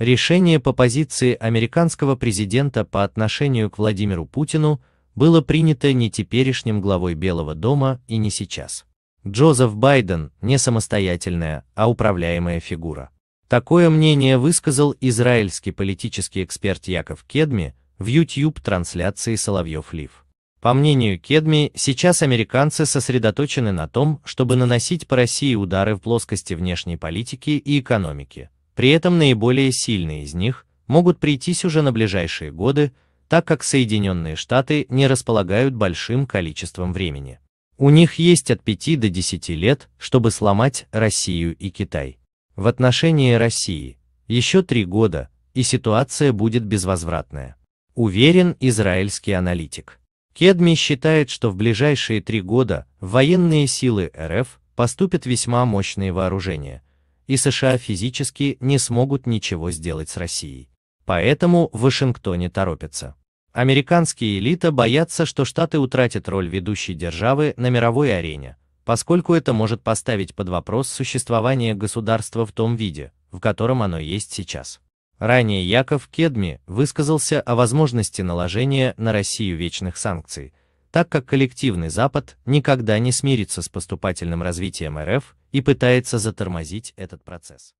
Решение по позиции американского президента по отношению к Владимиру Путину было принято не теперешним главой Белого дома и не сейчас. Джозеф Байден не самостоятельная, а управляемая фигура. Такое мнение высказал израильский политический эксперт Яков Кедми в YouTube-трансляции Соловьев-Лив. По мнению Кедми, сейчас американцы сосредоточены на том, чтобы наносить по России удары в плоскости внешней политики и экономики, при этом наиболее сильные из них могут прийтись уже на ближайшие годы, так как Соединенные Штаты не располагают большим количеством времени. У них есть от 5 до 10 лет, чтобы сломать Россию и Китай. В отношении России еще три года, и ситуация будет безвозвратная. Уверен израильский аналитик. Кедми считает, что в ближайшие три года военные силы РФ поступят весьма мощные вооружения, и США физически не смогут ничего сделать с Россией. Поэтому в Вашингтоне торопятся. Американские элита боятся, что Штаты утратят роль ведущей державы на мировой арене, поскольку это может поставить под вопрос существование государства в том виде, в котором оно есть сейчас. Ранее Яков Кедми высказался о возможности наложения на Россию вечных санкций – так как коллективный Запад никогда не смирится с поступательным развитием РФ и пытается затормозить этот процесс.